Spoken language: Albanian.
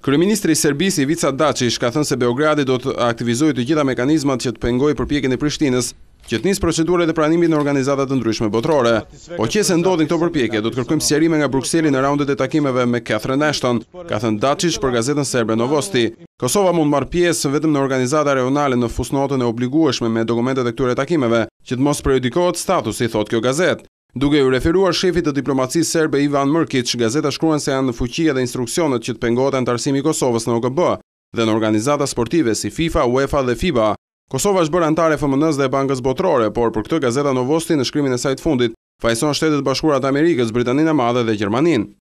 Kryeministri i Serbisë Ivica Dačić ka thënë se Beogradi do të aktivizojë të gjitha mekanizmat që të pengojë përpjekjen e Prishtinës që të nisë procedurat e pranimit në organizatat të ndryshme botrore. Po që se ndodhin këto përpjekje, do të kërkojmë sjerime nga Bruxelli në raundet e takimeve me Catherine Ashton, ka thënë Dačić për gazetën Serbe Novosti. Kosova mund marë pjesë vetëm në organizata rajonale në fusnotën e obligueshme me dokumentet e këture takimeve, që të mos periodikohet statusi, thotë kjo gazetë. Duke u referuar shefit të diplomacis serbe Ivan Mërkic, gazeta shkruan se janë në fuqia dhe instruksionet që të pengohet e në tarsimi Kosovës në OKB dhe në organizata sportive si FIFA, UEFA dhe FIBA. Kosova është bërë antare FMNs dhe bankës botrore, por për këtë gazeta në vostin në shkrymin e sajtë fundit, fajson shtetet bashkurat Amerikës, Britaninë e Madhe dhe Gjermaninë.